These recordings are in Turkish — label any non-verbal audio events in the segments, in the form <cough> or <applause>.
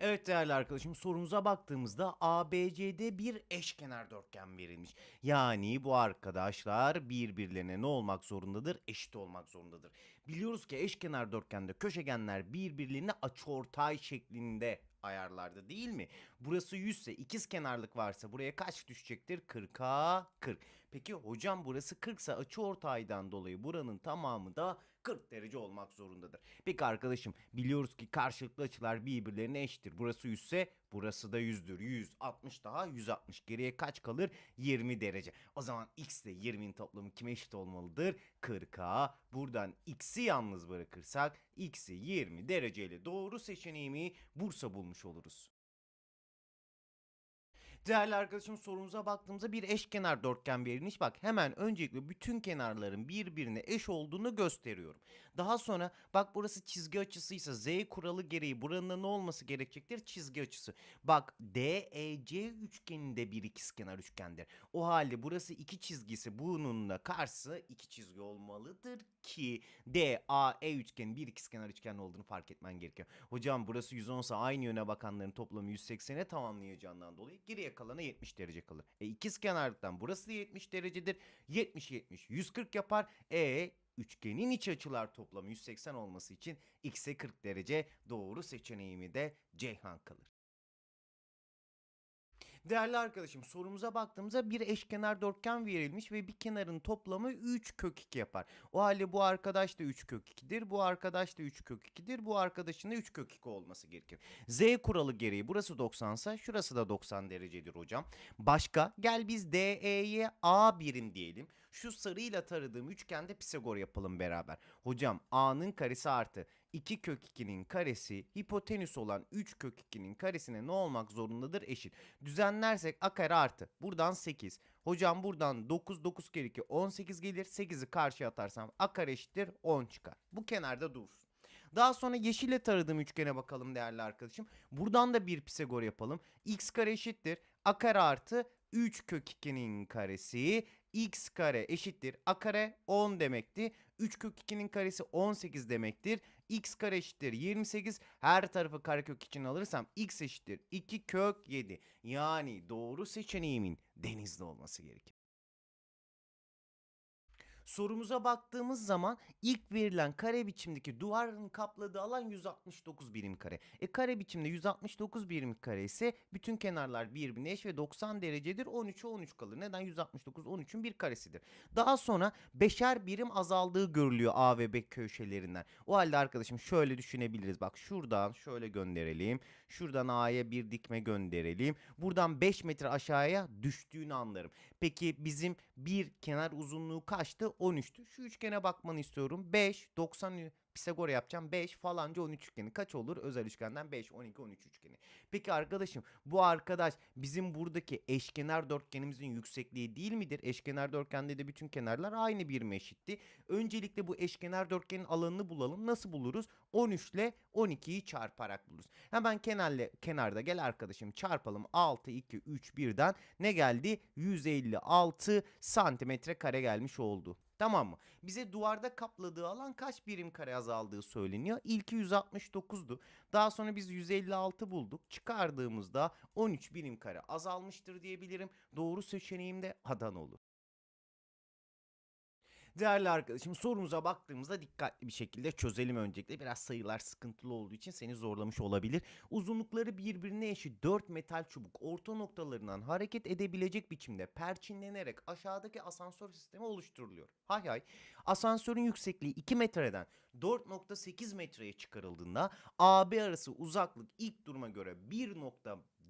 Evet değerli arkadaşım sorumuza baktığımızda ABCD bir eşkenar dörtgen verilmiş. Yani bu arkadaşlar birbirlerine ne olmak zorundadır? Eşit olmak zorundadır. Biliyoruz ki eşkenar dörtgende köşegenler birbirlerine açıortay şeklinde ayarlarda değil mi? Burası 100 ise ikiz kenarlık varsa buraya kaç düşecektir? 40'a 40. Peki hocam burası 40 ise açı ortaydan dolayı buranın tamamı da 40 derece olmak zorundadır. Peki arkadaşım biliyoruz ki karşılıklı açılar birbirlerine eşittir. Burası 100 ise burası da 100'dür. 160 daha 160 geriye kaç kalır? 20 derece. O zaman x ile 20'nin toplamı kime eşit olmalıdır? 40'a. Buradan x'i yalnız bırakırsak x'i 20 dereceyle doğru seçeneğimi Bursa bulmuş oluruz. Değerli arkadaşım sorumuza baktığımızda bir eşkenar dörtgen verilmiş. Bak hemen öncelikle bütün kenarların birbirine eş olduğunu gösteriyorum. Daha sonra bak burası çizgi açısıysa z kuralı gereği buranın da ne olması gerekecektir? Çizgi açısı. Bak DEC üçgeninde bir ikizkenar üçgendir. O halde burası iki çizgisi bununla karşı iki çizgi olmalıdır 2 DAE üçgen bir ikizkenar üçgen olduğunu fark etmen gerekiyor. Hocam burası 110 ise aynı yöne bakanların toplamı 180'e tamamlayacağından dolayı geriye kalana 70 derece kalır. E ikizkenarlıktan burası da 70 derecedir. 70 70 140 yapar. E üçgenin iç açılar toplamı 180 olması için x'e 40 derece doğru seçeneğimi de Ceyhan kalır. Değerli arkadaşım sorumuza baktığımızda bir eşkenar dörtgen verilmiş ve bir kenarın toplamı 3 kök 2 yapar. O halde bu arkadaş da 3 kök 2'dir. Bu arkadaş da 3 kök 2'dir. Bu arkadaşın da 3 kök 2 olması gerekir. Z kuralı gereği burası 90 ise şurası da 90 derecedir hocam. Başka gel biz DE'ye A birim diyelim. Şu sarıyla taradığım üçgende Pisagor yapalım beraber. Hocam A'nın karesi artı 2 kök 2'nin karesi hipotenüs olan 3 kök 2'nin karesine ne olmak zorundadır? Eşit. Düzenlersek a kare artı. Buradan 8. Hocam buradan 9 9 kere 2 18 gelir. 8'i karşıya atarsam a kare eşittir 10 çıkar. Bu kenarda dursun. Daha sonra yeşille taradığım üçgene bakalım değerli arkadaşım. Buradan da bir Pisagor yapalım. x kare eşittir a kare artı 3 kök 2'nin karesi x kare eşittir a kare 10 demekti. 3 kök 2'nin karesi 18 demektir x kare eşittir 28. Her tarafı karekök için alırsam x eşittir 2 kök 7. Yani doğru seçeneğimin denizli olması gerekir. Sorumuza baktığımız zaman ilk verilen kare biçimdeki duvarın kapladığı alan 169 birim kare. E kare biçimde 169 birim kare ise bütün kenarlar birbirine eş ve 90 derecedir. 13'e 13 kalır. Neden? 169 13'ün bir karesidir. Daha sonra beşer birim azaldığı görülüyor A ve B köşelerinden. O halde arkadaşım şöyle düşünebiliriz. Bak şuradan şöyle gönderelim. Şuradan A'ya bir dikme gönderelim. Buradan 5 metre aşağıya düştüğünü anlarım. Peki bizim bir kenar uzunluğu kaçtı? 13'tü. Şu üçgene bakmanı istiyorum. 5, 90, Pisagor yapacağım 5 falanca 13 üçgeni. Kaç olur? Özel üçgenden 5, 12, 13 üçgeni. Peki arkadaşım bu arkadaş bizim buradaki eşkenar dörtgenimizin yüksekliği değil midir? Eşkenar dörtgende de bütün kenarlar aynı bir eşitti. Öncelikle bu eşkenar dörtgenin alanını bulalım. Nasıl buluruz? 13 ile 12'yi çarparak buluruz. Hemen kenarla, kenarda gel arkadaşım çarpalım. 6, 2, 3, 1'den ne geldi? 156 santimetre kare gelmiş oldu. Tamam mı? Bize duvarda kapladığı alan kaç birim kare azaldığı söyleniyor. İlki 169'du. Daha sonra biz 156 bulduk. Çıkardığımızda 13 birim kare azalmıştır diyebilirim. Doğru seçeneğim de Adana olur. Değerli arkadaşım sorumuza baktığımızda dikkatli bir şekilde çözelim öncelikle. Biraz sayılar sıkıntılı olduğu için seni zorlamış olabilir. Uzunlukları birbirine eşit 4 metal çubuk orta noktalarından hareket edebilecek biçimde perçinlenerek aşağıdaki asansör sistemi oluşturuluyor. Hay hay. Asansörün yüksekliği 2 metreden 4.8 metreye çıkarıldığında AB arası uzaklık ilk duruma göre 1.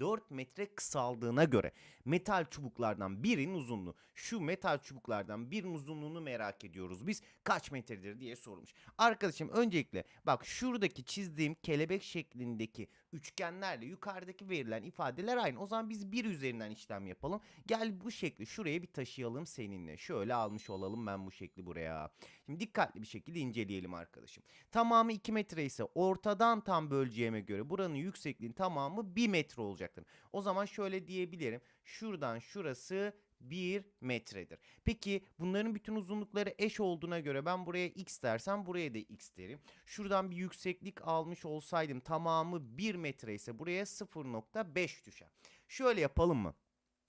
4 metre kısaldığına göre metal çubuklardan birinin uzunluğu. Şu metal çubuklardan birinin uzunluğunu merak ediyoruz biz. Kaç metredir diye sormuş. Arkadaşım öncelikle bak şuradaki çizdiğim kelebek şeklindeki üçgenlerle yukarıdaki verilen ifadeler aynı. O zaman biz bir üzerinden işlem yapalım. Gel bu şekli şuraya bir taşıyalım seninle. Şöyle almış olalım ben bu şekli buraya. Şimdi dikkatli bir şekilde inceleyelim arkadaşım. Tamamı 2 metre ise ortadan tam böleceğime göre buranın yüksekliğin tamamı 1 metre olacaktır. O zaman şöyle diyebilirim. Şuradan şurası 1 metredir. Peki bunların bütün uzunlukları eş olduğuna göre ben buraya x dersem buraya da x derim. Şuradan bir yükseklik almış olsaydım tamamı 1 metre ise buraya 0.5 düşer. Şöyle yapalım mı?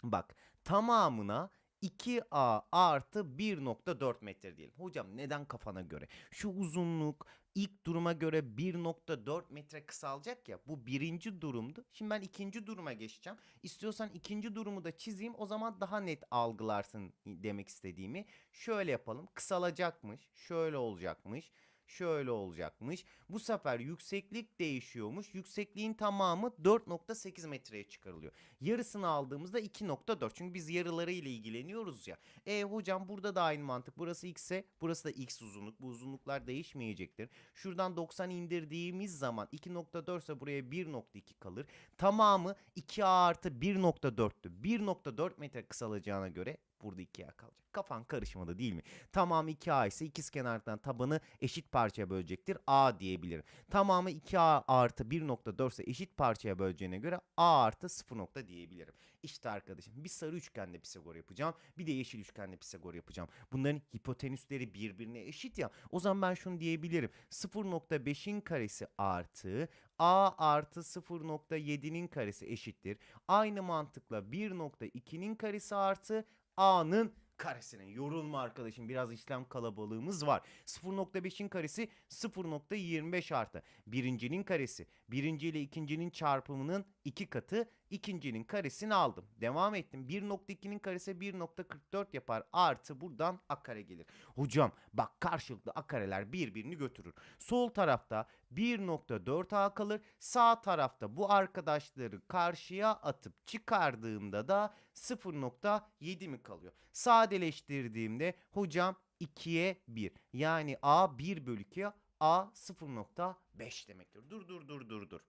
Bak tamamına 2A artı 1.4 metre diyelim. Hocam neden kafana göre? Şu uzunluk ilk duruma göre 1.4 metre kısalacak ya. Bu birinci durumdu. Şimdi ben ikinci duruma geçeceğim. İstiyorsan ikinci durumu da çizeyim. O zaman daha net algılarsın demek istediğimi. Şöyle yapalım. Kısalacakmış. Şöyle olacakmış şöyle olacakmış. Bu sefer yükseklik değişiyormuş. Yüksekliğin tamamı 4.8 metreye çıkarılıyor. Yarısını aldığımızda 2.4. Çünkü biz yarıları ile ilgileniyoruz ya. E hocam burada da aynı mantık. Burası x x'e burası da x uzunluk. Bu uzunluklar değişmeyecektir. Şuradan 90 indirdiğimiz zaman 2.4 ise buraya 1.2 kalır. Tamamı 2a artı 1.4'tü. 1.4 metre kısalacağına göre burada 2A kalacak. Kafan karışmadı değil mi? Tamamı 2A ise ikiz kenardan tabanı eşit parçaya bölecektir. A diyebilirim. Tamamı 2A artı 1.4 ise eşit parçaya böleceğine göre A artı 0. diyebilirim. İşte arkadaşım bir sarı üçgende Pisagor yapacağım. Bir de yeşil üçgende Pisagor yapacağım. Bunların hipotenüsleri birbirine eşit ya. O zaman ben şunu diyebilirim. 0.5'in karesi artı A artı 0.7'nin karesi eşittir. Aynı mantıkla 1.2'nin karesi artı A'nın karesinin yorulma arkadaşım biraz işlem kalabalığımız var. 0.5'in karesi 0.25 artı. Birincinin karesi. Birinci ile ikincinin çarpımının iki katı. ikincinin karesini aldım. Devam ettim. 1.2'nin karesi 1.44 yapar. Artı buradan a kare gelir. Hocam bak karşılıklı a kareler birbirini götürür. Sol tarafta 1.4A kalır. Sağ tarafta bu arkadaşları karşıya atıp çıkardığımda da 0.7 mi kalıyor? Sadeleştirdiğimde hocam 2'ye 1 yani A 1 bölü 2 A 0.5 demektir. Dur dur dur dur dur.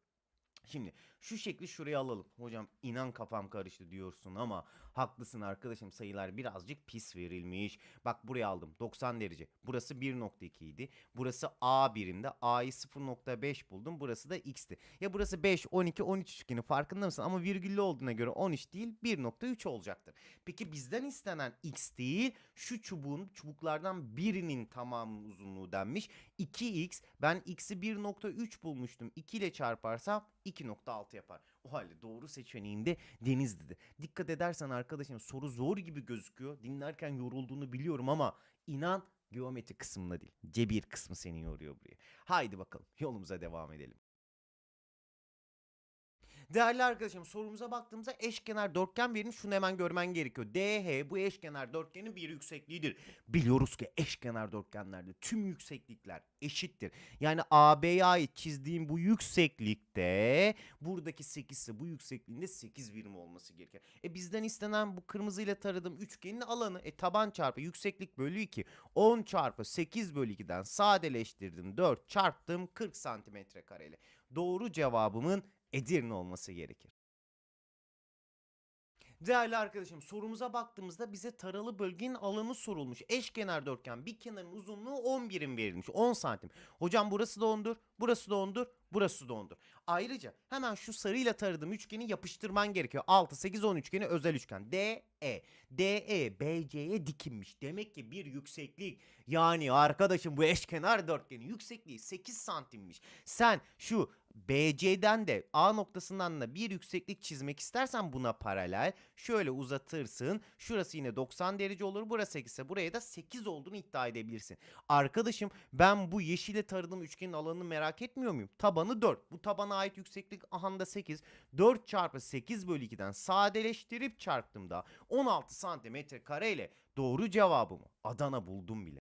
Şimdi şu şekli şuraya alalım. Hocam inan kafam karıştı diyorsun ama haklısın arkadaşım sayılar birazcık pis verilmiş. Bak buraya aldım 90 derece. Burası 1.2 idi. Burası A birimde. A'yı 0.5 buldum. Burası da X'ti. Ya burası 5, 12, 13 üçgeni farkında mısın? Ama virgüllü olduğuna göre 13 değil 1.3 olacaktır. Peki bizden istenen X değil şu çubuğun çubuklardan birinin tamamı uzunluğu denmiş. 2x ben x'i 1.3 bulmuştum. 2 ile çarparsam 2.6 yapar. O halde doğru seçeneğim de dedi. Dikkat edersen arkadaşım soru zor gibi gözüküyor. Dinlerken yorulduğunu biliyorum ama inan geometri kısmında değil. Cebir kısmı seni yoruyor buraya. Haydi bakalım yolumuza devam edelim. Değerli arkadaşlarım, sorumuza baktığımızda eşkenar dörtgen verin şunu hemen görmen gerekiyor. DH bu eşkenar dörtgenin bir yüksekliğidir. Biliyoruz ki eşkenar dörtgenlerde tüm yükseklikler eşittir. Yani AB'ye ait çizdiğim bu yükseklikte buradaki 8 ise bu yüksekliğinde 8 birim olması gerekir. E bizden istenen bu kırmızıyla taradığım üçgenin alanı e taban çarpı yükseklik bölü 2 10 çarpı 8 bölü 2'den sadeleştirdim 4 çarptım 40 santimetre kareli. Doğru cevabımın Edirne olması gerekir. Değerli arkadaşım sorumuza baktığımızda bize taralı bölgenin alanı sorulmuş. Eşkenar dörtgen bir kenarın uzunluğu 10 birim verilmiş 10 santim. Hocam burası da 10'dur, burası da 10'dur, burası da 10'dur. Ayrıca hemen şu sarıyla taradığım üçgeni yapıştırman gerekiyor. 6, 8, 10 üçgeni özel üçgen. D, E. D, E, B, C'ye dikinmiş. Demek ki bir yükseklik yani arkadaşım bu eşkenar dörtgenin yüksekliği 8 santimmiş. Sen şu BC'den de A noktasından da bir yükseklik çizmek istersen buna paralel şöyle uzatırsın. Şurası yine 90 derece olur. Burası 8 ise buraya da 8 olduğunu iddia edebilirsin. Arkadaşım ben bu yeşile taradığım üçgenin alanını merak etmiyor muyum? Tabanı 4. Bu tabana ait yükseklik ahanda 8. 4 çarpı 8 bölü 2'den sadeleştirip çarptığımda 16 santimetre kare ile doğru cevabımı Adana buldum bile.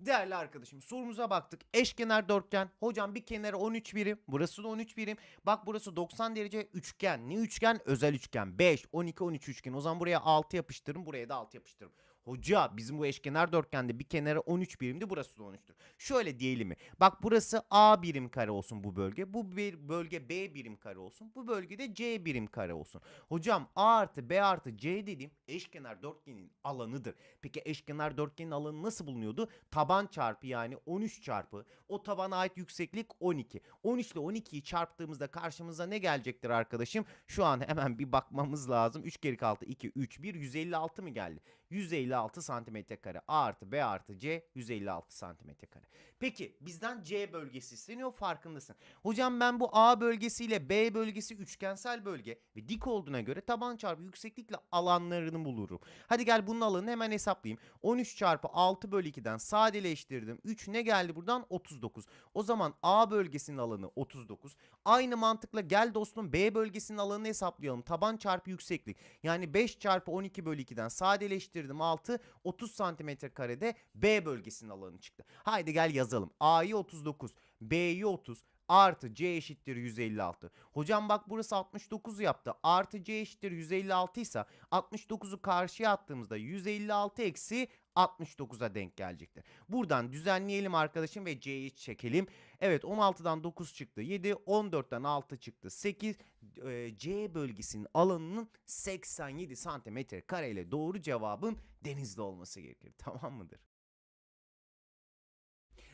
Değerli arkadaşım sorumuza baktık. Eşkenar dörtgen. Hocam bir kenarı 13 birim. Burası da 13 birim. Bak burası 90 derece üçgen. Ne üçgen? Özel üçgen. 5, 12, 13 üçgen. O zaman buraya 6 yapıştırın. Buraya da 6 yapıştırın. Hoca bizim bu eşkenar dörtgende bir kenara 13 birimdi burası da 13'tür. Şöyle diyelim mi? Bak burası A birim kare olsun bu bölge. Bu bir bölge B birim kare olsun. Bu bölgede C birim kare olsun. Hocam A artı B artı C dediğim eşkenar dörtgenin alanıdır. Peki eşkenar dörtgenin alanı nasıl bulunuyordu? Taban çarpı yani 13 çarpı. O tabana ait yükseklik 12. 13 ile 12'yi çarptığımızda karşımıza ne gelecektir arkadaşım? Şu an hemen bir bakmamız lazım. 3 kere 6 2 3 1 156 mı geldi? 156 156 santimetre kare. A artı B artı C 156 santimetre kare. Peki bizden C bölgesi isteniyor farkındasın. Hocam ben bu A bölgesiyle B bölgesi üçgensel bölge ve dik olduğuna göre taban çarpı yükseklikle alanlarını bulurum. Hadi gel bunun alanını hemen hesaplayayım. 13 çarpı 6 bölü 2'den sadeleştirdim. 3 ne geldi buradan? 39. O zaman A bölgesinin alanı 39. Aynı mantıkla gel dostum B bölgesinin alanını hesaplayalım. Taban çarpı yükseklik. Yani 5 çarpı 12 bölü 2'den sadeleştirdim 6 36 30 santimetre karede B bölgesinin alanı çıktı. Haydi gel yazalım. A'yı 39, B'yi 30, artı c eşittir 156. Hocam bak burası 69 yaptı. Artı c eşittir 156 ise 69'u karşıya attığımızda 156 eksi 69'a denk gelecektir. Buradan düzenleyelim arkadaşım ve C'yi çekelim. Evet 16'dan 9 çıktı 7, 14'ten 6 çıktı 8. Ee, C bölgesinin alanının 87 santimetre kareyle doğru cevabın denizde olması gerekir. <laughs> Tamam mıdır?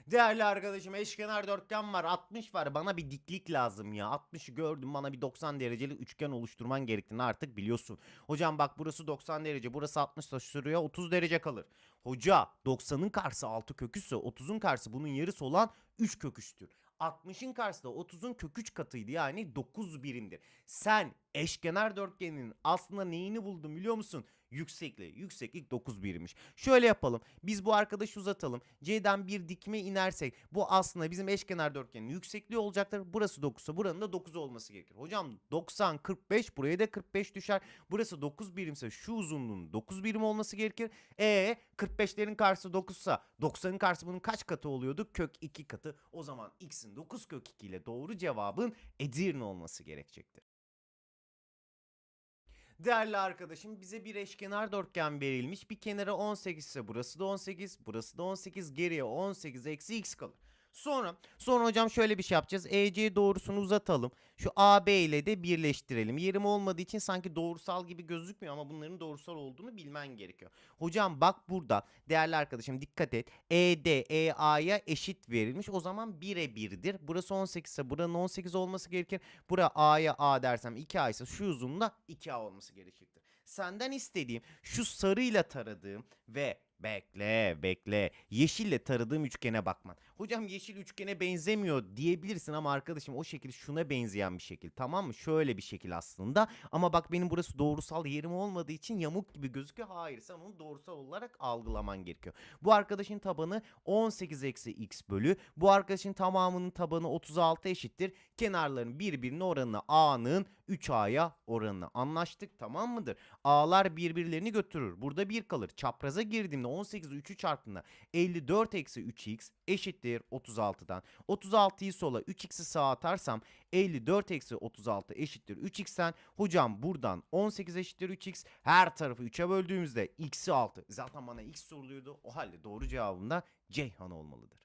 Değerli arkadaşım eşkenar dörtgen var 60 var bana bir diklik lazım ya 60'ı gördüm bana bir 90 dereceli üçgen oluşturman gerektiğini artık biliyorsun. Hocam bak burası 90 derece burası 60 şuraya 30 derece kalır. Hoca 90'ın karşısı 6 köküse 30'un karşısı bunun yarısı olan 3 köküçtür. 60'ın karşısı da 30'un kök 3 katıydı yani 9 birimdir. Sen eşkenar dörtgenin aslında neyini buldun biliyor musun? Yüksekliği. Yükseklik 9 birmiş. Şöyle yapalım. Biz bu arkadaşı uzatalım. C'den bir dikme inersek bu aslında bizim eşkenar dörtgenin yüksekliği olacaktır. Burası 9'sa buranın da 9 olması gerekir. Hocam 90 45 buraya da 45 düşer. Burası 9 birimse şu uzunluğun 9 birim olması gerekir. E 45'lerin karşısı 9'sa 90'ın karşısı bunun kaç katı oluyordu? Kök 2 katı. O zaman x'in 9 kök 2 ile doğru cevabın Edirne olması gerekecektir. Değerli arkadaşım bize bir eşkenar dörtgen verilmiş. Bir kenara 18 ise burası da 18, burası da 18, geriye 18 eksi x kalır. Sonra sonra hocam şöyle bir şey yapacağız. EC doğrusunu uzatalım. Şu AB ile de birleştirelim. Yerim olmadığı için sanki doğrusal gibi gözükmüyor ama bunların doğrusal olduğunu bilmen gerekiyor. Hocam bak burada değerli arkadaşım dikkat et. ED EA'ya eşit verilmiş. O zaman 1'e 1'dir. Burası 18 ise buranın 18 olması gerekir. Bura A'ya A dersem 2A ise şu uzunluğunda 2A olması gerekir. Senden istediğim şu sarıyla taradığım ve Bekle bekle. Yeşille taradığım üçgene bakman. Hocam yeşil üçgene benzemiyor diyebilirsin ama arkadaşım o şekil şuna benzeyen bir şekil. Tamam mı? Şöyle bir şekil aslında. Ama bak benim burası doğrusal yerim olmadığı için yamuk gibi gözüküyor. Hayır sen onu doğrusal olarak algılaman gerekiyor. Bu arkadaşın tabanı 18 eksi x bölü. Bu arkadaşın tamamının tabanı 36 eşittir. Kenarların birbirine oranına a'nın 3 A'ya oranını. Anlaştık tamam mıdır? A'lar birbirlerini götürür. Burada 1 kalır. Çapraza girdiğimde 18'i 3'ü çarptığında 54 eksi 3x eşittir 36'dan. 36'yı sola 3x'i sağa atarsam 54 eksi 36 eşittir 3x'ten. Hocam buradan 18 eşittir 3x. Her tarafı 3'e böldüğümüzde x'i 6. Zaten bana x soruluyordu. O halde doğru cevabım da Ceyhan olmalıdır.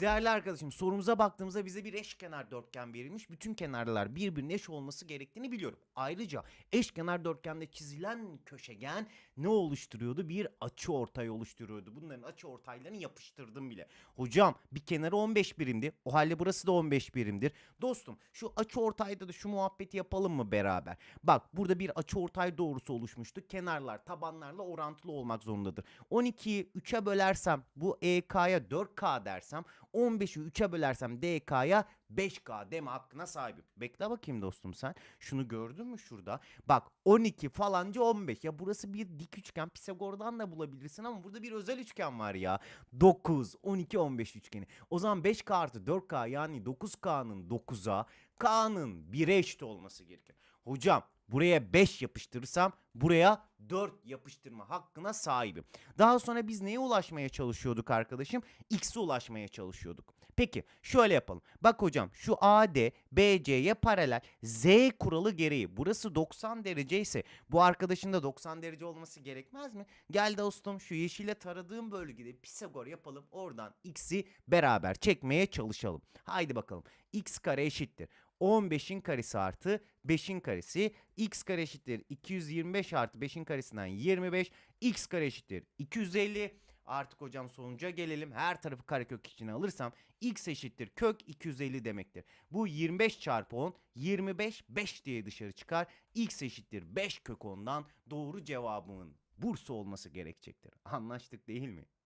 Değerli arkadaşım sorumuza baktığımızda bize bir eşkenar dörtgen verilmiş. Bütün kenarlar birbirine eş olması gerektiğini biliyorum. Ayrıca eşkenar dörtgende çizilen köşegen ne oluşturuyordu? Bir açı ortay oluşturuyordu. Bunların açı ortaylarını yapıştırdım bile. Hocam bir kenarı 15 birimdi. O halde burası da 15 birimdir. Dostum şu açı ortayda da şu muhabbeti yapalım mı beraber? Bak burada bir açı ortay doğrusu oluşmuştu. Kenarlar tabanlarla orantılı olmak zorundadır. 12'yi 3'e bölersem bu EK'ya 4K dersem 15'i 3'e bölersem DK'ya 5K deme hakkına sahibim. Bekle bakayım dostum sen. Şunu gördün mü şurada? Bak 12 falanca 15. Ya burası bir dik üçgen. Pisagor'dan da bulabilirsin ama burada bir özel üçgen var ya. 9, 12, 15 üçgeni. O zaman 5K artı 4K yani 9K'nın 9'a K'nın 1'e eşit olması gerekir. Hocam Buraya 5 yapıştırırsam buraya 4 yapıştırma hakkına sahibim. Daha sonra biz neye ulaşmaya çalışıyorduk arkadaşım? X'e ulaşmaya çalışıyorduk. Peki şöyle yapalım. Bak hocam şu AD BC'ye paralel Z kuralı gereği burası 90 derece ise bu arkadaşın da 90 derece olması gerekmez mi? Gel dostum şu yeşile taradığım bölgede Pisagor yapalım. Oradan X'i beraber çekmeye çalışalım. Haydi bakalım. X kare eşittir. 15'in karesi artı 5'in karesi x kare eşittir 225 artı 5'in karesinden 25 x kare eşittir 250 artık hocam sonuca gelelim her tarafı karekök içine alırsam x eşittir kök 250 demektir. Bu 25 çarpı 10 25 5 diye dışarı çıkar x eşittir 5 kök 10'dan doğru cevabımın Bursa olması gerekecektir. Anlaştık değil mi?